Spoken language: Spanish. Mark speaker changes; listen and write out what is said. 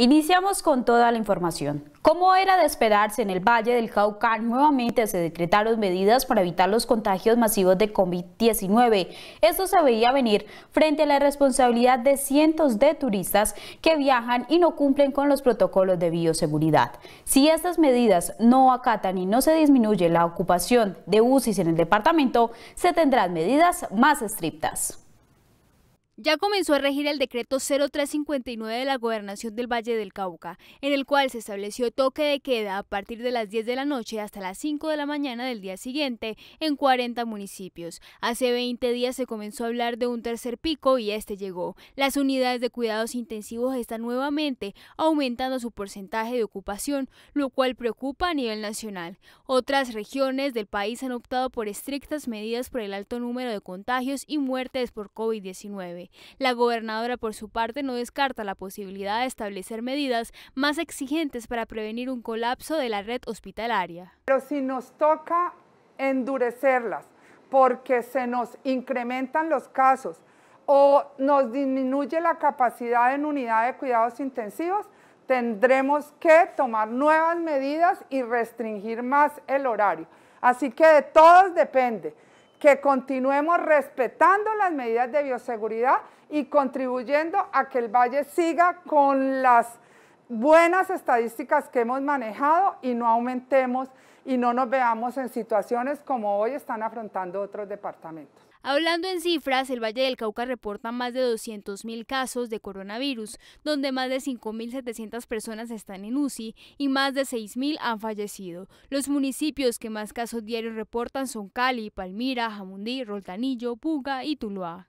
Speaker 1: Iniciamos con toda la información. Como era de esperarse en el Valle del Cauca, nuevamente se decretaron medidas para evitar los contagios masivos de COVID-19. Esto se veía venir frente a la responsabilidad de cientos de turistas que viajan y no cumplen con los protocolos de bioseguridad. Si estas medidas no acatan y no se disminuye la ocupación de UCIs en el departamento, se tendrán medidas más estrictas.
Speaker 2: Ya comenzó a regir el decreto 0359 de la Gobernación del Valle del Cauca, en el cual se estableció toque de queda a partir de las 10 de la noche hasta las 5 de la mañana del día siguiente en 40 municipios. Hace 20 días se comenzó a hablar de un tercer pico y este llegó. Las unidades de cuidados intensivos están nuevamente aumentando su porcentaje de ocupación, lo cual preocupa a nivel nacional. Otras regiones del país han optado por estrictas medidas por el alto número de contagios y muertes por COVID-19. La gobernadora, por su parte, no descarta la posibilidad de establecer medidas más exigentes para prevenir un colapso de la red hospitalaria.
Speaker 3: Pero si nos toca endurecerlas porque se nos incrementan los casos o nos disminuye la capacidad en unidad de cuidados intensivos, tendremos que tomar nuevas medidas y restringir más el horario. Así que de todos depende que continuemos respetando las medidas de bioseguridad y contribuyendo a que el valle siga con las buenas estadísticas que hemos manejado y no aumentemos y no nos veamos en situaciones como hoy están afrontando otros departamentos.
Speaker 2: Hablando en cifras, el Valle del Cauca reporta más de 200.000 casos de coronavirus, donde más de 5.700 personas están en UCI y más de 6.000 han fallecido. Los municipios que más casos diarios reportan son Cali, Palmira, Jamundí, Roltanillo, Puga y Tuluá.